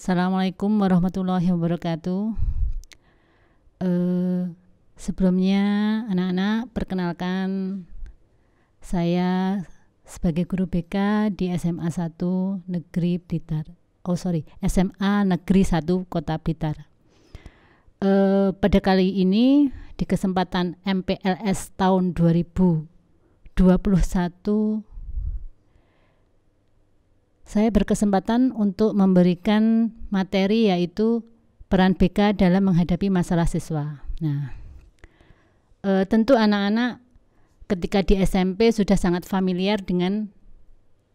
Assalamualaikum warahmatullahi wabarakatuh. Uh, sebelumnya, anak-anak, perkenalkan saya sebagai guru BK di SMA 1 Negeri Blitar. Oh sorry, SMA Negeri 1 Kota Blitar. Uh, pada kali ini di kesempatan MPLS tahun 2021 saya berkesempatan untuk memberikan materi yaitu peran BK dalam menghadapi masalah siswa. Nah, e, tentu anak-anak ketika di SMP sudah sangat familiar dengan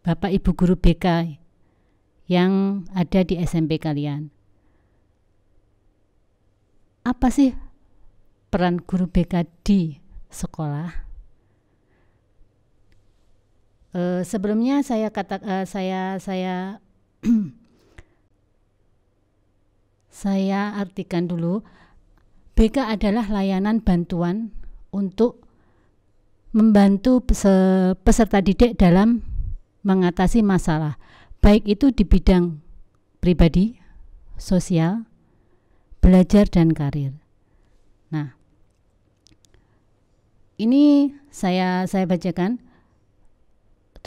Bapak Ibu guru BK yang ada di SMP kalian. Apa sih peran guru BK di sekolah? Eh, sebelumnya saya kata uh, saya saya saya artikan dulu BK adalah layanan bantuan untuk membantu peserta didik dalam mengatasi masalah baik itu di bidang pribadi, sosial, belajar dan karir. Nah, ini saya saya bacakan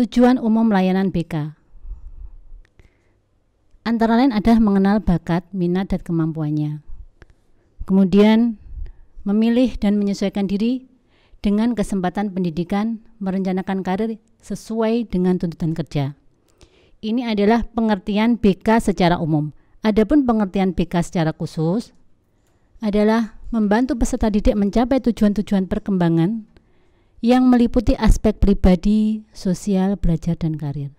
Tujuan umum layanan BK antara lain adalah mengenal bakat, minat, dan kemampuannya. Kemudian, memilih dan menyesuaikan diri dengan kesempatan pendidikan, merencanakan karir sesuai dengan tuntutan kerja. Ini adalah pengertian BK secara umum. Adapun pengertian BK secara khusus adalah membantu peserta didik mencapai tujuan-tujuan perkembangan yang meliputi aspek pribadi, sosial, belajar, dan karir.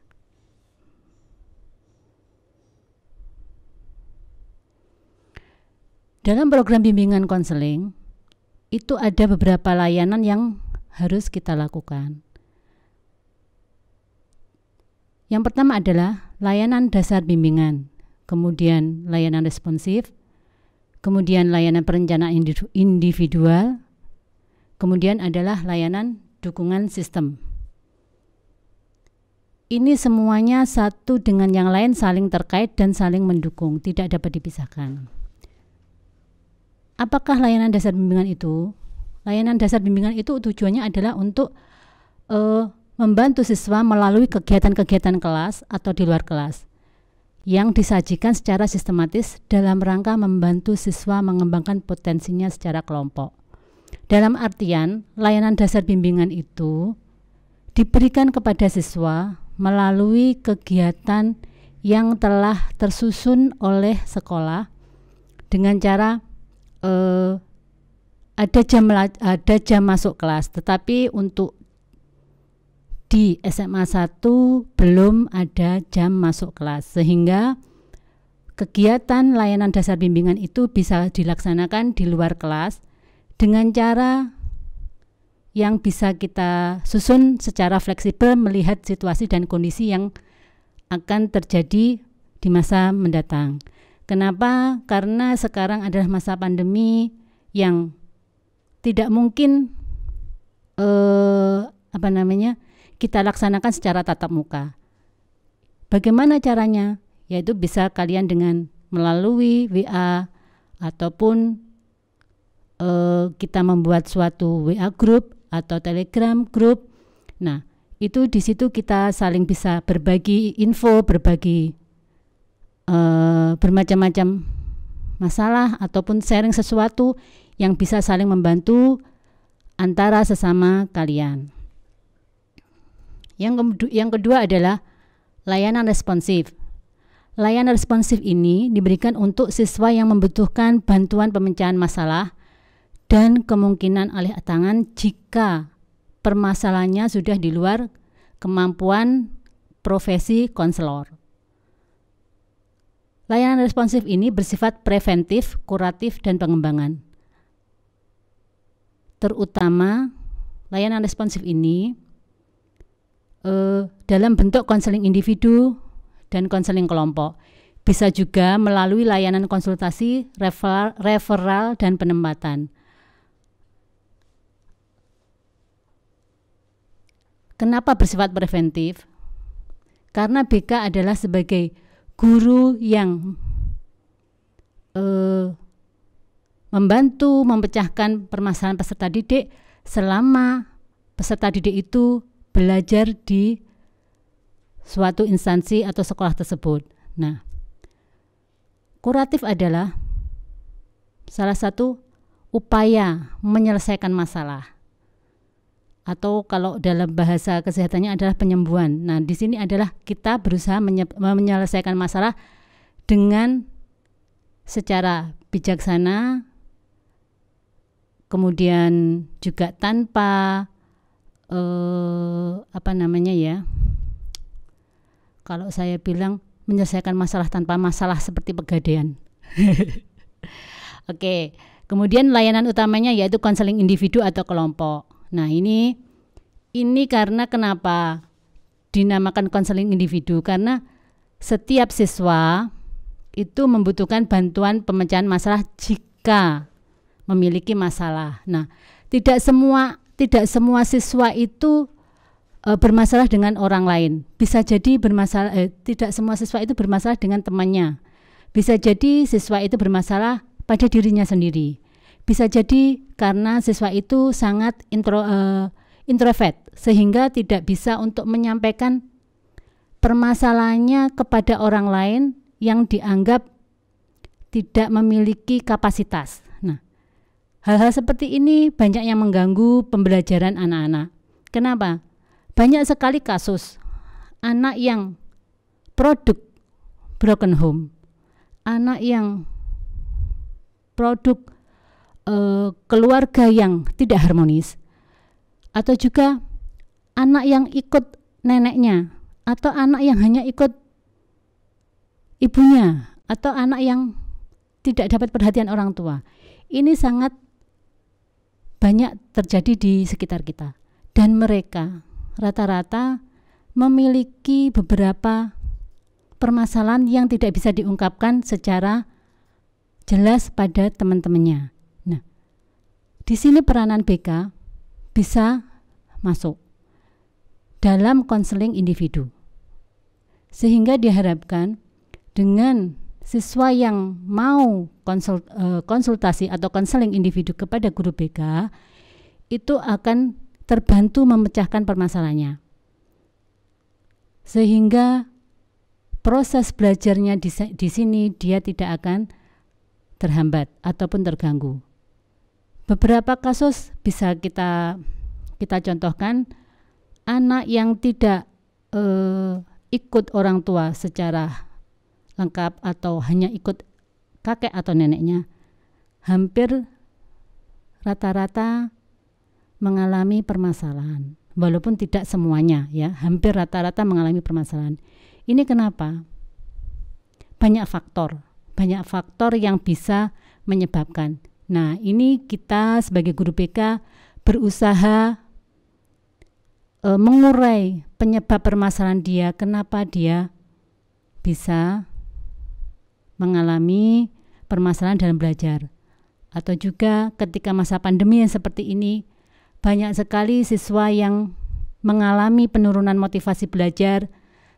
Dalam program bimbingan konseling, itu ada beberapa layanan yang harus kita lakukan. Yang pertama adalah layanan dasar bimbingan, kemudian layanan responsif, kemudian layanan perencanaan individual, Kemudian adalah layanan dukungan sistem. Ini semuanya satu dengan yang lain saling terkait dan saling mendukung, tidak dapat dipisahkan. Apakah layanan dasar bimbingan itu? Layanan dasar bimbingan itu tujuannya adalah untuk uh, membantu siswa melalui kegiatan-kegiatan kelas atau di luar kelas yang disajikan secara sistematis dalam rangka membantu siswa mengembangkan potensinya secara kelompok. Dalam artian, layanan dasar bimbingan itu diberikan kepada siswa melalui kegiatan yang telah tersusun oleh sekolah dengan cara eh, ada jam ada jam masuk kelas, tetapi untuk di SMA 1 belum ada jam masuk kelas sehingga kegiatan layanan dasar bimbingan itu bisa dilaksanakan di luar kelas dengan cara yang bisa kita susun secara fleksibel melihat situasi dan kondisi yang akan terjadi di masa mendatang. Kenapa? Karena sekarang adalah masa pandemi yang tidak mungkin eh, apa namanya kita laksanakan secara tatap muka. Bagaimana caranya? Yaitu bisa kalian dengan melalui WA ataupun uh, kita membuat suatu WA group atau Telegram group. Nah, itu di situ kita saling bisa berbagi info, berbagi uh, bermacam-macam masalah ataupun sharing sesuatu yang bisa saling membantu antara sesama kalian. Yang, yang kedua adalah layanan responsif. Layanan responsif ini diberikan untuk siswa yang membutuhkan bantuan pemecahan masalah dan kemungkinan alih tangan jika permasalahannya sudah di luar kemampuan profesi konselor. Layanan responsif ini bersifat preventif, kuratif, dan pengembangan. Terutama, layanan responsif ini eh, dalam bentuk konseling individu dan konseling kelompok. Bisa juga melalui layanan konsultasi, referral, referral dan penempatan. Kenapa bersifat preventif? Karena BK adalah sebagai guru yang eh, membantu memecahkan permasalahan peserta didik selama peserta didik itu belajar di suatu instansi atau sekolah tersebut. Nah, kuratif adalah salah satu upaya menyelesaikan masalah atau kalau dalam bahasa kesehatannya adalah penyembuhan. Nah, di sini adalah kita berusaha menyelesaikan masalah dengan secara bijaksana kemudian juga tanpa eh, apa namanya ya. Kalau saya bilang menyelesaikan masalah tanpa masalah seperti pegadaian. Oke, kemudian layanan utamanya yaitu konseling individu atau kelompok. Nah, ini ini karena kenapa dinamakan konseling individu karena setiap siswa itu membutuhkan bantuan pemecahan masalah jika memiliki masalah. Nah, tidak semua tidak semua siswa itu e, bermasalah dengan orang lain. Bisa jadi bermasalah eh, tidak semua siswa itu bermasalah dengan temannya. Bisa jadi siswa itu bermasalah pada dirinya sendiri. Bisa jadi karena siswa itu sangat intro, uh, introvert sehingga tidak bisa untuk menyampaikan permasalahannya kepada orang lain yang dianggap tidak memiliki kapasitas. Nah, hal-hal seperti ini banyak yang mengganggu pembelajaran anak-anak. Kenapa? Banyak sekali kasus anak yang produk broken home, anak yang produk uh, keluarga yang tidak harmonis atau juga anak yang ikut neneknya atau anak yang hanya ikut ibunya atau anak yang tidak dapat perhatian orang tua. Ini sangat banyak terjadi di sekitar kita dan mereka rata-rata memiliki beberapa permasalahan yang tidak bisa diungkapkan secara jelas pada teman-temannya. Di sini peranan BK bisa masuk dalam konseling individu. Sehingga diharapkan dengan siswa yang mau konsul, e, konsultasi atau konseling individu kepada guru BK itu akan terbantu memecahkan permasalahannya. Sehingga proses belajarnya di, di sini dia tidak akan terhambat ataupun terganggu. Beberapa kasus bisa kita kita contohkan anak yang tidak eh, ikut orang tua secara lengkap atau hanya ikut kakek atau neneknya hampir rata-rata mengalami permasalahan walaupun tidak semuanya ya hampir rata-rata mengalami permasalahan ini kenapa banyak faktor banyak faktor yang bisa menyebabkan Nah, ini kita sebagai guru BK berusaha e, mengurai penyebab permasalahan dia, kenapa dia bisa mengalami permasalahan dalam belajar. Atau juga ketika masa pandemi yang seperti ini, banyak sekali siswa yang mengalami penurunan motivasi belajar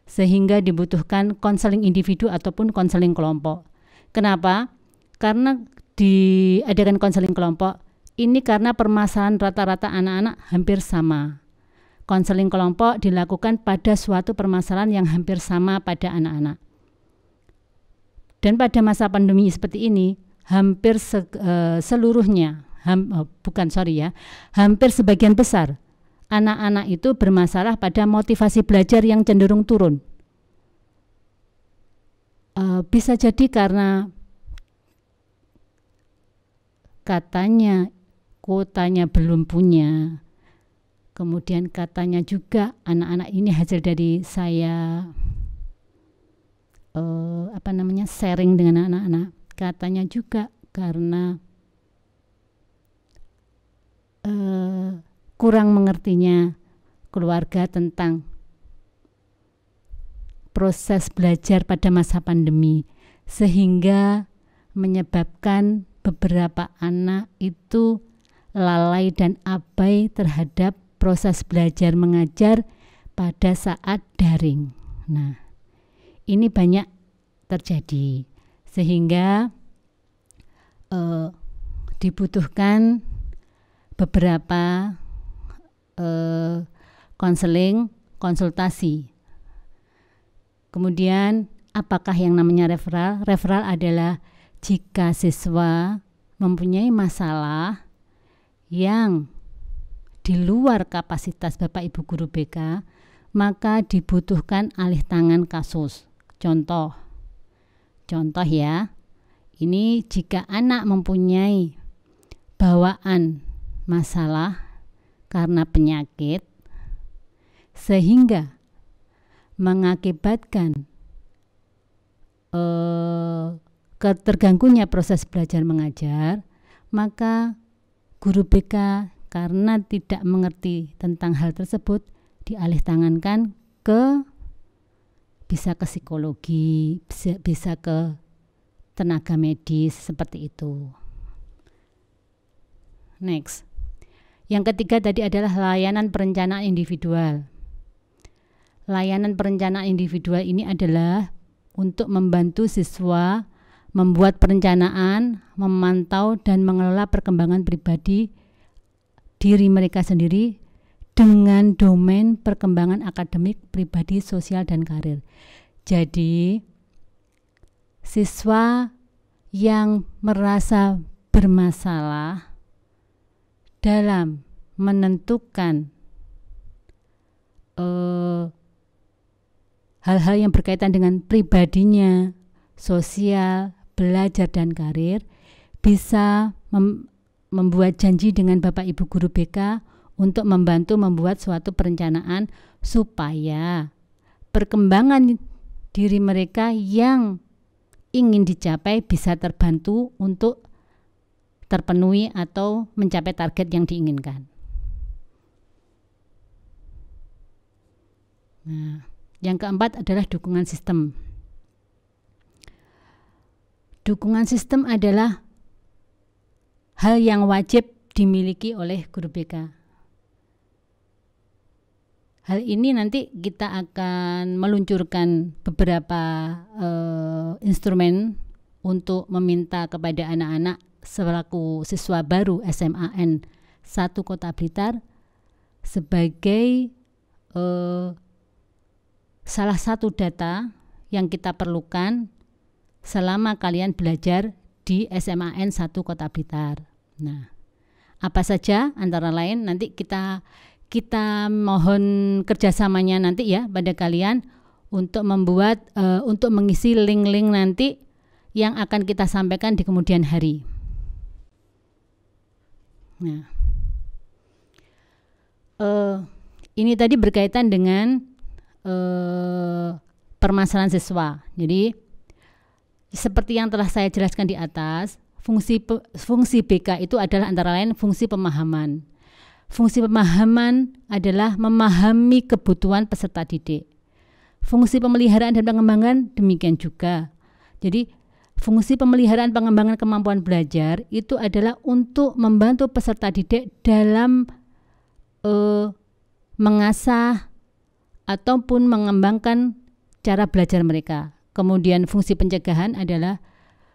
sehingga dibutuhkan konseling individu ataupun konseling kelompok. Kenapa? Karena diadakan konseling kelompok. Ini karena permasalahan rata-rata anak-anak hampir sama. Konseling kelompok dilakukan pada suatu permasalahan yang hampir sama pada anak-anak. Dan pada masa pandemi seperti ini, hampir se, e, seluruhnya, ham, oh, bukan sorry ya, hampir sebagian besar anak-anak itu bermasalah pada motivasi belajar yang cenderung turun. E, bisa jadi karena katanya kotanya belum punya. Kemudian katanya juga anak-anak ini hasil dari saya uh, apa namanya sharing dengan anak-anak. Katanya juga karena uh, kurang mengertinya keluarga tentang proses belajar pada masa pandemi sehingga menyebabkan beberapa anak itu lalai dan abai terhadap proses belajar mengajar pada saat daring. Nah, ini banyak terjadi sehingga eh, dibutuhkan beberapa eh, konseling, eh, konsultasi. Kemudian apakah yang namanya referral? Referral adalah jika siswa mempunyai masalah yang di luar kapasitas Bapak Ibu guru BK, maka dibutuhkan alih tangan kasus. Contoh. Contoh ya. Ini jika anak mempunyai bawaan masalah karena penyakit sehingga mengakibatkan eh terganggunya proses belajar mengajar, maka guru BK karena tidak mengerti tentang hal tersebut dialih tangankan ke bisa ke psikologi, bisa, bisa ke tenaga medis seperti itu. Next. Yang ketiga tadi adalah layanan perencanaan individual. Layanan perencanaan individual ini adalah untuk membantu siswa membuat perencanaan, memantau dan mengelola perkembangan pribadi diri mereka sendiri dengan domain perkembangan akademik, pribadi, sosial dan karir. Jadi siswa yang merasa bermasalah dalam menentukan eh, hal-hal uh, yang berkaitan dengan pribadinya, sosial, belajar dan karir bisa mem membuat janji dengan Bapak Ibu Guru BK untuk membantu membuat suatu perencanaan supaya perkembangan diri mereka yang ingin dicapai bisa terbantu untuk terpenuhi atau mencapai target yang diinginkan. Nah, yang keempat adalah dukungan sistem. Dukungan sistem adalah hal yang wajib dimiliki oleh guru BK. Hal ini nanti kita akan meluncurkan beberapa uh, instrumen untuk meminta kepada anak-anak selaku siswa baru SMAN satu Kota Blitar sebagai uh, salah satu data yang kita perlukan selama kalian belajar di sma n 1 Kota Blitar. Nah, apa saja antara lain nanti kita kita mohon kerjasamanya nanti ya pada kalian untuk membuat uh, untuk mengisi link-link nanti yang akan kita sampaikan di kemudian hari. Nah, uh, ini tadi berkaitan dengan uh, permasalahan siswa. Jadi seperti yang telah saya jelaskan di atas, fungsi fungsi BK itu adalah antara lain fungsi pemahaman. Fungsi pemahaman adalah memahami kebutuhan peserta didik. Fungsi pemeliharaan dan pengembangan demikian juga. Jadi fungsi pemeliharaan pengembangan kemampuan belajar itu adalah untuk membantu peserta didik dalam uh, mengasah ataupun mengembangkan cara belajar mereka. Kemudian fungsi pencegahan adalah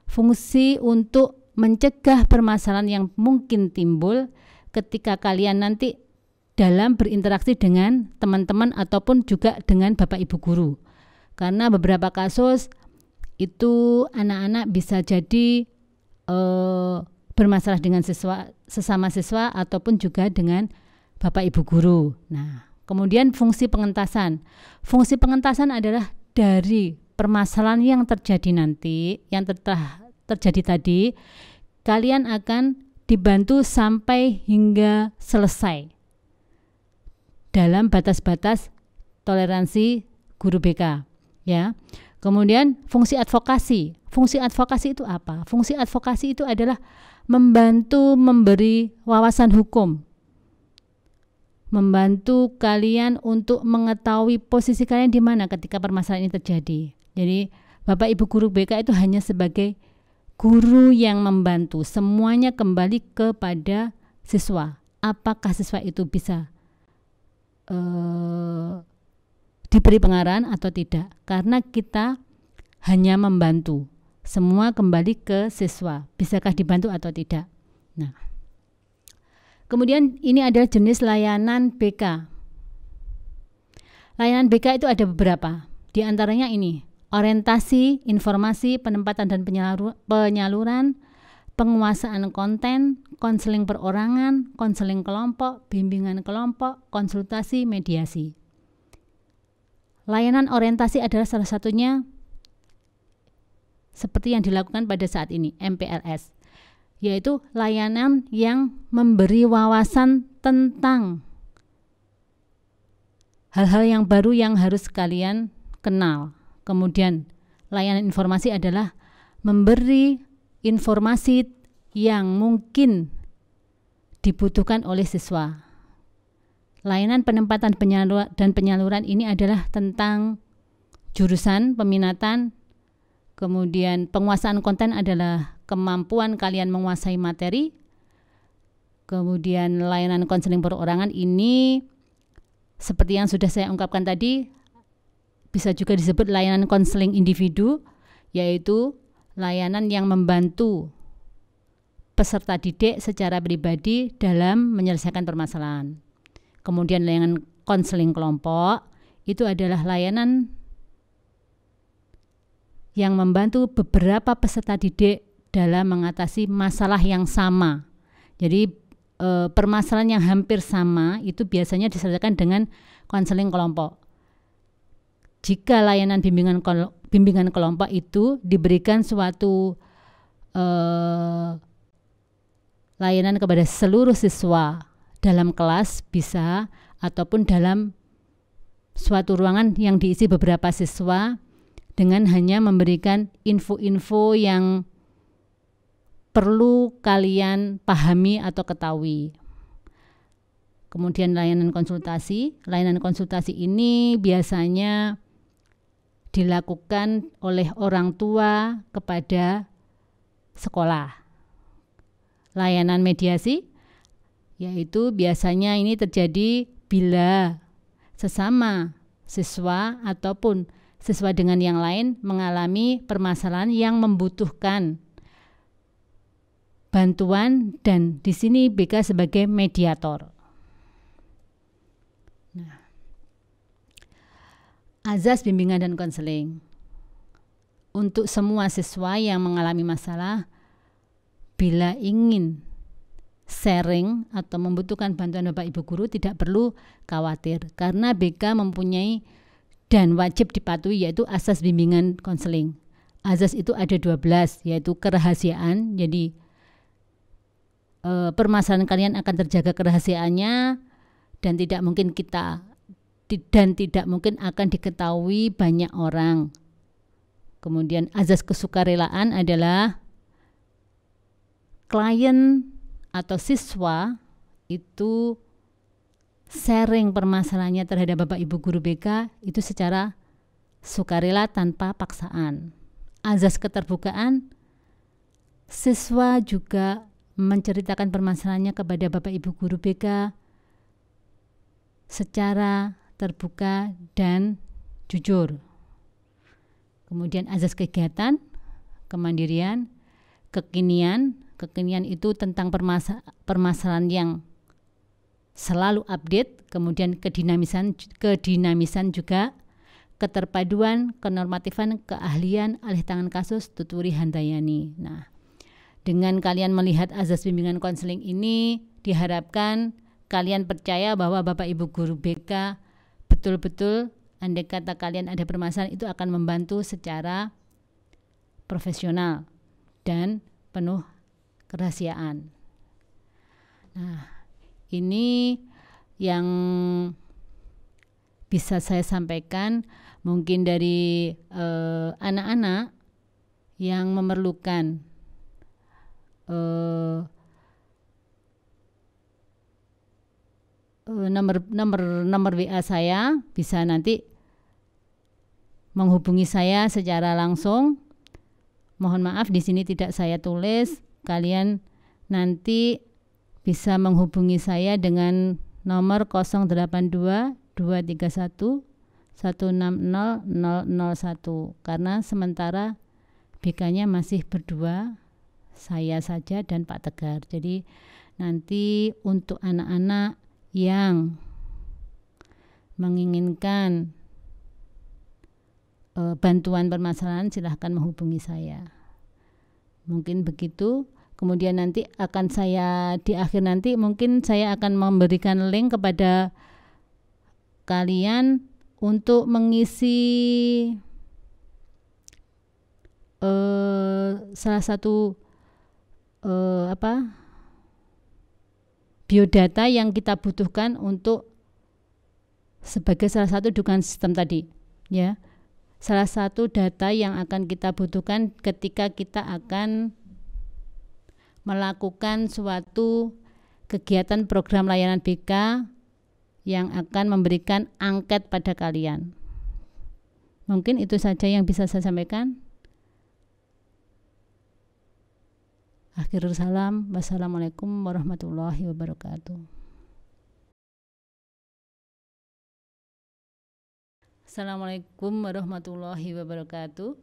fungsi untuk mencegah permasalahan yang mungkin timbul ketika kalian nanti dalam berinteraksi dengan teman-teman ataupun juga dengan Bapak Ibu guru. Karena beberapa kasus itu anak-anak bisa jadi eh, bermasalah dengan siswa sesama siswa ataupun juga dengan Bapak Ibu guru. Nah, kemudian fungsi pengentasan. Fungsi pengentasan adalah dari permasalahan yang terjadi nanti, yang ter terjadi tadi, kalian akan dibantu sampai hingga selesai dalam batas-batas toleransi guru BK ya. Kemudian fungsi advokasi. Fungsi advokasi itu apa? Fungsi advokasi itu adalah membantu memberi wawasan hukum. Membantu kalian untuk mengetahui posisi kalian di mana ketika permasalahan ini terjadi. Jadi Bapak Ibu guru BK itu hanya sebagai guru yang membantu. Semuanya kembali kepada siswa. Apakah siswa itu bisa uh, diberi pengarahan atau tidak? Karena kita hanya membantu. Semua kembali ke siswa. Bisakah dibantu atau tidak? Nah, kemudian ini adalah jenis layanan BK. Layanan BK itu ada beberapa. Di antaranya ini orientasi, informasi, penempatan dan penyaluran, penguasaan konten, konseling perorangan, konseling kelompok, bimbingan kelompok, konsultasi, mediasi. Layanan orientasi adalah salah satunya seperti yang dilakukan pada saat ini, MPLS, yaitu layanan yang memberi wawasan tentang hal-hal yang baru yang harus kalian kenal Kemudian layanan informasi adalah memberi informasi yang mungkin dibutuhkan oleh siswa. Layanan penempatan penyalur dan penyaluran ini adalah tentang jurusan peminatan, kemudian penguasaan konten adalah kemampuan kalian menguasai materi, kemudian layanan konseling perorangan ini seperti yang sudah saya ungkapkan tadi bisa juga disebut layanan konseling individu, yaitu layanan yang membantu peserta didik secara pribadi dalam menyelesaikan permasalahan. Kemudian layanan konseling kelompok itu adalah layanan yang membantu beberapa peserta didik dalam mengatasi masalah yang sama. Jadi e, permasalahan yang hampir sama itu biasanya diselesaikan dengan konseling kelompok jika layanan bimbingan bimbingan kelompok itu diberikan suatu eh, layanan kepada seluruh siswa dalam kelas bisa ataupun dalam suatu ruangan yang diisi beberapa siswa dengan hanya memberikan info-info yang perlu kalian pahami atau ketahui. Kemudian layanan konsultasi, layanan konsultasi ini biasanya dilakukan oleh orang tua kepada sekolah. Layanan mediasi yaitu biasanya ini terjadi bila sesama siswa ataupun siswa dengan yang lain mengalami permasalahan yang membutuhkan bantuan dan di sini BK sebagai mediator. Azas bimbingan dan konseling. Untuk semua siswa yang mengalami masalah, bila ingin sharing atau membutuhkan bantuan Bapak Ibu guru tidak perlu khawatir karena BK mempunyai dan wajib dipatuhi yaitu asas bimbingan konseling. Asas itu ada 12 yaitu kerahasiaan. Jadi e, permasalahan kalian akan terjaga kerahasiaannya dan tidak mungkin kita dan tidak mungkin akan diketahui banyak orang. Kemudian azas kesukarelaan adalah klien atau siswa itu sharing permasalahannya terhadap Bapak Ibu guru BK itu secara sukarela tanpa paksaan. Azas keterbukaan siswa juga menceritakan permasalahannya kepada Bapak Ibu guru BK secara terbuka, dan jujur. Kemudian azas kegiatan, kemandirian, kekinian. Kekinian itu tentang permasa permasalahan yang selalu update, kemudian kedinamisan kedinamisan juga keterpaduan, kenormatifan, keahlian, alih tangan kasus, tuturi handayani. Nah, dengan kalian melihat azas bimbingan konseling ini, diharapkan kalian percaya bahwa Bapak Ibu Guru BK betul-betul andai kata kalian ada permasalahan itu akan membantu secara profesional dan penuh kerahasiaan. Nah, ini yang bisa saya sampaikan mungkin dari eh, anak-anak eh, yang memerlukan eh, Eh, nomor nomor nomor WA saya bisa nanti menghubungi saya secara langsung. Mohon maaf di sini tidak saya tulis. Kalian nanti bisa menghubungi saya dengan nomor 082231160001 karena sementara BK-nya masih berdua saya saja dan Pak Tegar. Jadi nanti untuk anak-anak yang menginginkan e, bantuan permasalahan silahkan menghubungi saya. Mungkin begitu. Kemudian nanti akan saya di akhir nanti mungkin saya akan memberikan link kepada kalian untuk mengisi e, salah satu e, apa biodata yang kita butuhkan untuk sebagai salah satu dukungan sistem tadi ya salah satu data yang akan kita butuhkan ketika kita akan melakukan suatu kegiatan program layanan BK yang akan memberikan angket pada kalian mungkin itu saja yang bisa saya sampaikan Akhirul salam, wassalamualaikum warahmatullahi wabarakatuh. Assalamualaikum warahmatullahi wabarakatuh.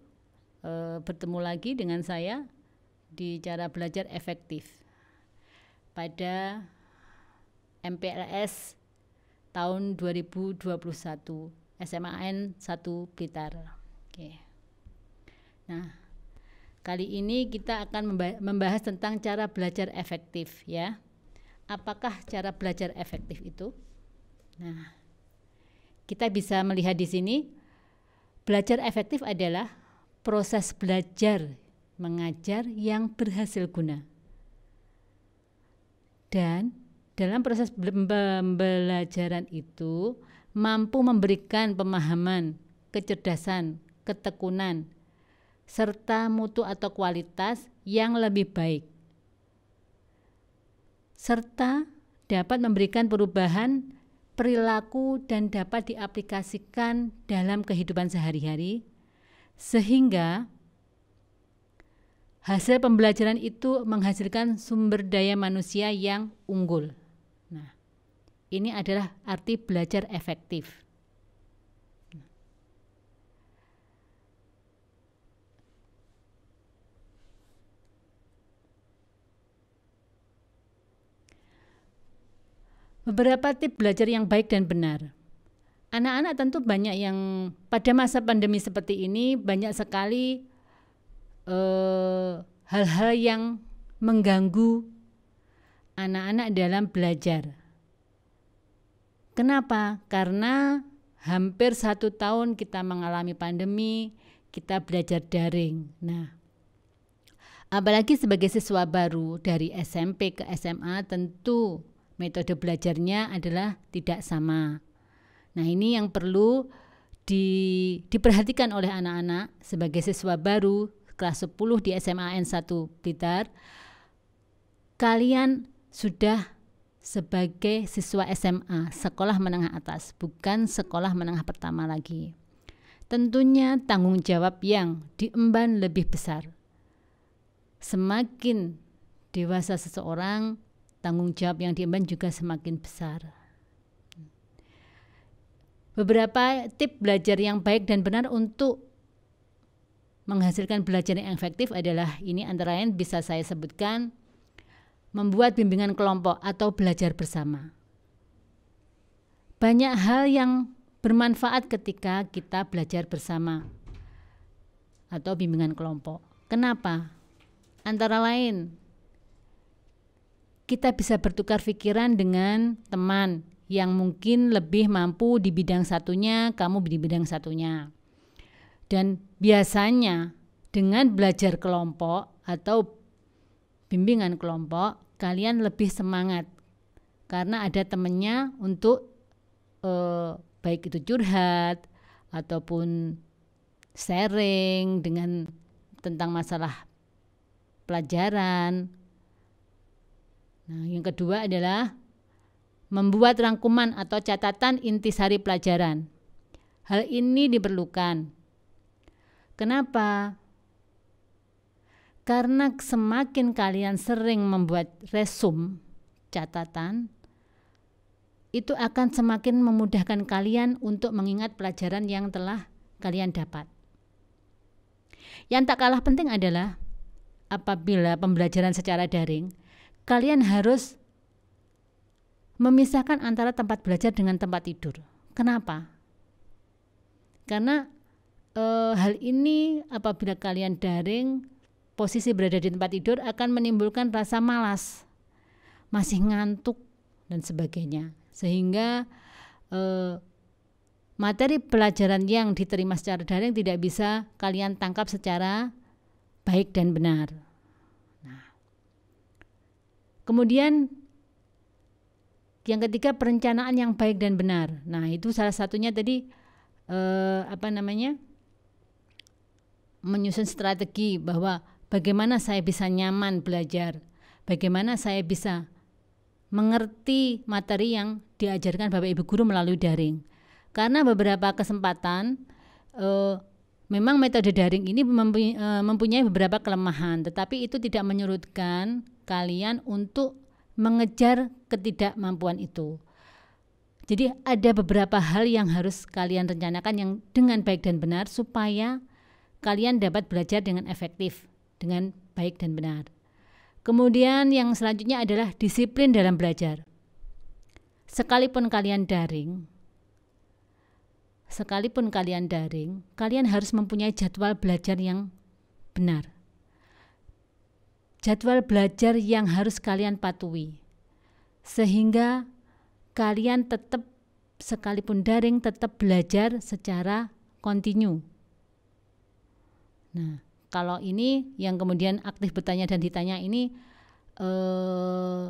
E, bertemu lagi dengan saya di cara belajar efektif pada MPLS tahun 2021 SMAN 1 Blitar. Oke. Nah, Kali ini kita akan membahas tentang cara belajar efektif ya. Apakah cara belajar efektif itu? Nah, kita bisa melihat di sini belajar efektif adalah proses belajar mengajar yang berhasil guna. Dan dalam proses pembelajaran itu mampu memberikan pemahaman, kecerdasan, ketekunan, serta mutu atau kualitas yang lebih baik, serta dapat memberikan perubahan perilaku dan dapat diaplikasikan dalam kehidupan sehari-hari, sehingga hasil pembelajaran itu menghasilkan sumber daya manusia yang unggul. Nah, ini adalah arti belajar efektif. Beberapa tip belajar yang baik dan benar. Anak-anak tentu banyak yang pada masa pandemi seperti ini banyak sekali eh, hal-hal eh, yang mengganggu anak-anak dalam belajar. Kenapa? Karena hampir satu tahun kita mengalami pandemi, kita belajar daring. Nah, apalagi sebagai siswa baru dari SMP ke SMA tentu metode belajarnya adalah tidak sama. Nah, ini yang perlu di, diperhatikan oleh anak-anak sebagai siswa baru kelas 10 di SMA N1 Blitar. Kalian sudah sebagai siswa SMA, sekolah menengah atas, bukan sekolah menengah pertama lagi. Tentunya tanggung jawab yang diemban lebih besar. Semakin dewasa seseorang, tanggung jawab yang diemban juga semakin besar. Beberapa tip belajar yang baik dan benar untuk menghasilkan belajar yang efektif adalah ini antara lain bisa saya sebutkan membuat bimbingan kelompok atau belajar bersama. Banyak hal yang bermanfaat ketika kita belajar bersama atau bimbingan kelompok. Kenapa? Antara lain kita bisa bertukar pikiran dengan teman yang mungkin lebih mampu di bidang satunya, kamu di bidang satunya. Dan biasanya dengan belajar kelompok atau bimbingan kelompok, kalian lebih semangat karena ada temannya untuk eh, baik itu curhat ataupun sharing dengan tentang masalah pelajaran Nah, yang kedua adalah membuat rangkuman atau catatan intisari pelajaran. Hal ini diperlukan. Kenapa? Karena semakin kalian sering membuat resum catatan, itu akan semakin memudahkan kalian untuk mengingat pelajaran yang telah kalian dapat. Yang tak kalah penting adalah apabila pembelajaran secara daring, kalian harus memisahkan antara tempat belajar dengan tempat tidur. Kenapa? Karena e, hal ini apabila kalian daring, posisi berada di tempat tidur akan menimbulkan rasa malas, masih ngantuk dan sebagainya. Sehingga e, materi pelajaran yang diterima secara daring tidak bisa kalian tangkap secara baik dan benar. Kemudian yang ketiga perencanaan yang baik dan benar. Nah, itu salah satunya tadi eh, apa namanya? menyusun strategi bahwa bagaimana saya bisa nyaman belajar, bagaimana saya bisa mengerti materi yang diajarkan Bapak Ibu guru melalui daring. Karena beberapa kesempatan eh, memang metode daring ini mempunyai, eh, mempunyai beberapa kelemahan, tetapi itu tidak menyurutkan kalian untuk mengejar ketidakmampuan itu. Jadi ada beberapa hal yang harus kalian rencanakan yang dengan baik dan benar supaya kalian dapat belajar dengan efektif, dengan baik dan benar. Kemudian yang selanjutnya adalah disiplin dalam belajar. Sekalipun kalian daring, sekalipun kalian daring, kalian harus mempunyai jadwal belajar yang benar jadwal belajar yang harus kalian patuhi, sehingga kalian tetap sekalipun daring tetap belajar secara kontinu. Nah, kalau ini yang kemudian aktif bertanya dan ditanya ini eh,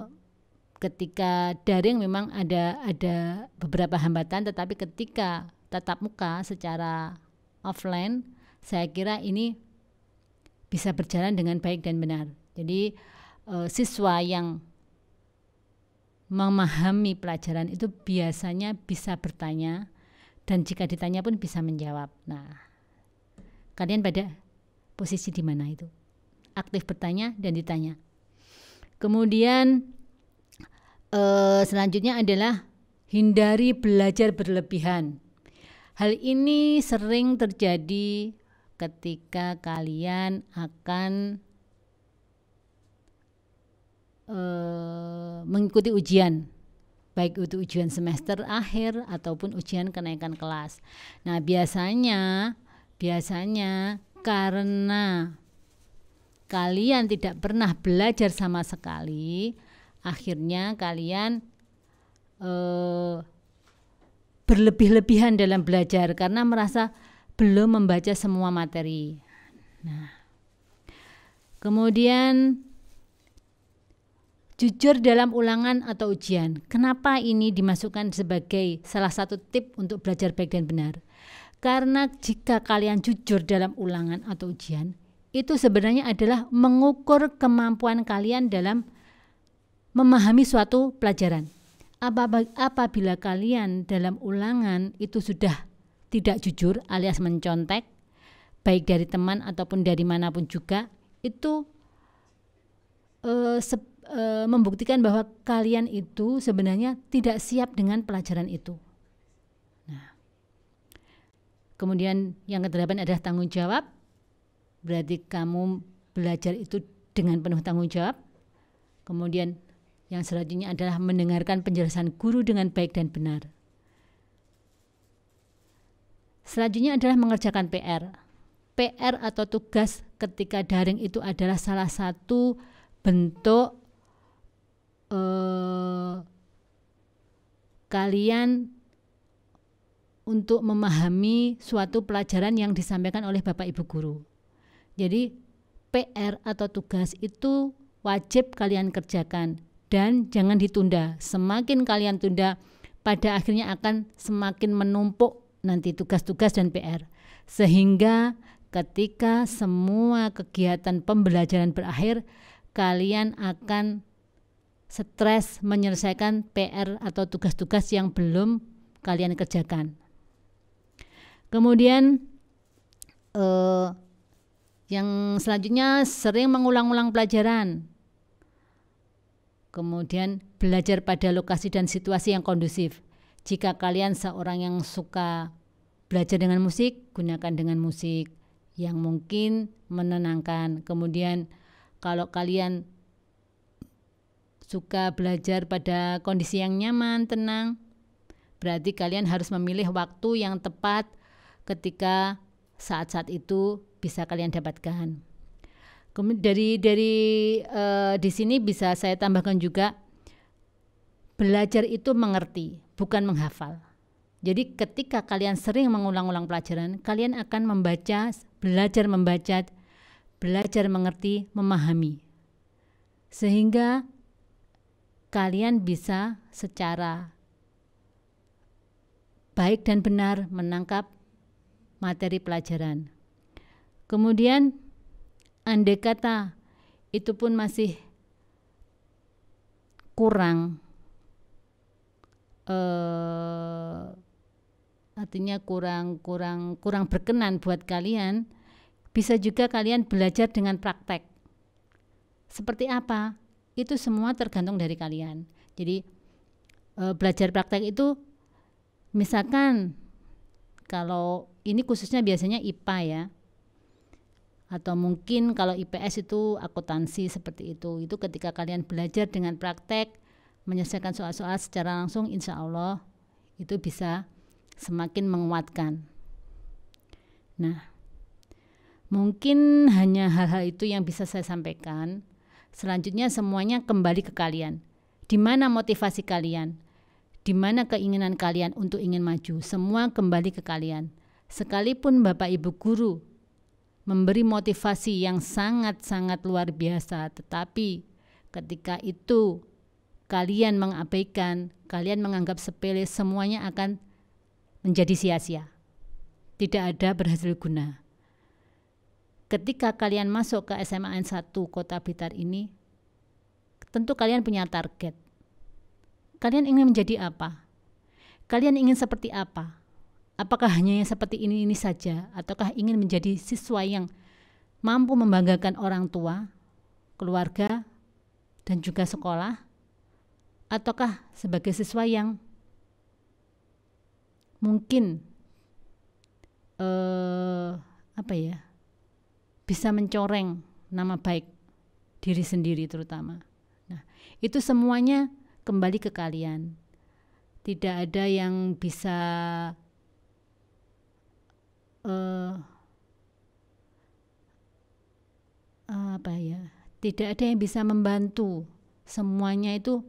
ketika daring memang ada ada beberapa hambatan, tetapi ketika tatap muka secara offline, saya kira ini bisa berjalan dengan baik dan benar. Jadi e, siswa yang memahami pelajaran itu biasanya bisa bertanya dan jika ditanya pun bisa menjawab. Nah, kalian pada posisi di mana itu? Aktif bertanya dan ditanya. Kemudian e, selanjutnya adalah hindari belajar berlebihan. Hal ini sering terjadi ketika kalian akan Eh, mengikuti ujian baik itu ujian semester akhir ataupun ujian kenaikan kelas. Nah, biasanya biasanya karena kalian tidak pernah belajar sama sekali, akhirnya kalian eh, berlebih-lebihan dalam belajar karena merasa belum membaca semua materi. Nah, kemudian Jujur dalam ulangan atau ujian. Kenapa ini dimasukkan sebagai salah satu tip untuk belajar baik dan benar? Karena jika kalian jujur dalam ulangan atau ujian, itu sebenarnya adalah mengukur kemampuan kalian dalam memahami suatu pelajaran. Apabila kalian dalam ulangan itu sudah tidak jujur alias mencontek, baik dari teman ataupun dari manapun juga, itu eh, e, membuktikan bahwa kalian itu sebenarnya tidak siap dengan pelajaran itu. Nah, kemudian yang kedelapan adalah tanggung jawab. Berarti kamu belajar itu dengan penuh tanggung jawab. Kemudian yang selanjutnya adalah mendengarkan penjelasan guru dengan baik dan benar. Selanjutnya adalah mengerjakan PR. PR atau tugas ketika daring itu adalah salah satu bentuk eh, kalian untuk memahami suatu pelajaran yang disampaikan oleh Bapak Ibu guru. Jadi PR atau tugas itu wajib kalian kerjakan dan jangan ditunda. Semakin kalian tunda, pada akhirnya akan semakin menumpuk nanti tugas-tugas dan PR. Sehingga ketika semua kegiatan pembelajaran berakhir, kalian akan stres menyelesaikan PR atau tugas-tugas yang belum kalian kerjakan. Kemudian eh, yang selanjutnya sering mengulang-ulang pelajaran. Kemudian belajar pada lokasi dan situasi yang kondusif. Jika kalian seorang yang suka belajar dengan musik, gunakan dengan musik yang mungkin menenangkan. Kemudian kalau kalian suka belajar pada kondisi yang nyaman, tenang. Berarti kalian harus memilih waktu yang tepat ketika saat-saat itu bisa kalian dapatkan. Kemudian dari dari e, di sini bisa saya tambahkan juga belajar itu mengerti, bukan menghafal. Jadi ketika kalian sering mengulang-ulang pelajaran, kalian akan membaca, belajar membaca, belajar mengerti, memahami. Sehingga kalian bisa secara baik dan benar menangkap materi pelajaran. Kemudian andai kata itu pun masih kurang eh, artinya kurang kurang kurang berkenan buat kalian bisa juga kalian belajar dengan praktek seperti apa itu semua tergantung dari kalian. Jadi e, belajar praktek itu misalkan kalau ini khususnya biasanya IPA ya atau mungkin kalau IPS itu akuntansi seperti itu itu ketika kalian belajar dengan praktek menyelesaikan soal-soal secara langsung insya Allah itu bisa semakin menguatkan nah mungkin hanya hal-hal itu yang bisa saya sampaikan Selanjutnya semuanya kembali ke kalian. Di mana motivasi kalian? Di mana keinginan kalian untuk ingin maju? Semua kembali ke kalian. Sekalipun Bapak Ibu guru memberi motivasi yang sangat-sangat luar biasa, tetapi ketika itu kalian mengabaikan, kalian menganggap sepele, semuanya akan menjadi sia-sia. Tidak ada berhasil guna ketika kalian masuk ke sma n 1 Kota Blitar ini, tentu kalian punya target. Kalian ingin menjadi apa? Kalian ingin seperti apa? Apakah hanya yang seperti ini ini saja ataukah ingin menjadi siswa yang mampu membanggakan orang tua, keluarga, dan juga sekolah? Ataukah sebagai siswa yang mungkin eh, apa ya bisa mencoreng nama baik diri sendiri terutama. Nah, itu semuanya kembali ke kalian. Tidak ada yang bisa uh, apa ya? Tidak ada yang bisa membantu. Semuanya itu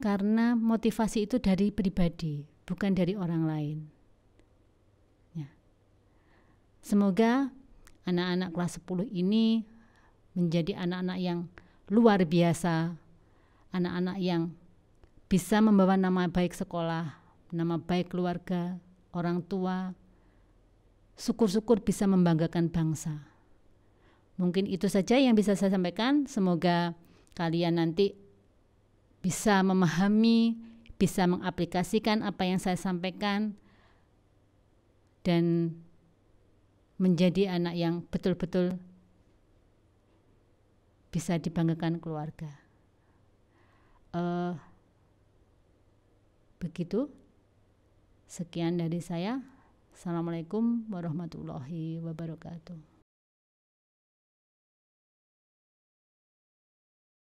karena motivasi itu dari pribadi, bukan dari orang lain. Ya. Semoga anak-anak kelas 10 ini menjadi anak-anak yang luar biasa, anak-anak yang bisa membawa nama baik sekolah, nama baik keluarga, orang tua. Syukur-syukur bisa membanggakan bangsa. Mungkin itu saja yang bisa saya sampaikan. Semoga kalian nanti bisa memahami, bisa mengaplikasikan apa yang saya sampaikan dan menjadi anak yang betul-betul bisa dibanggakan keluarga. Uh, begitu, sekian dari saya. Assalamualaikum warahmatullahi wabarakatuh.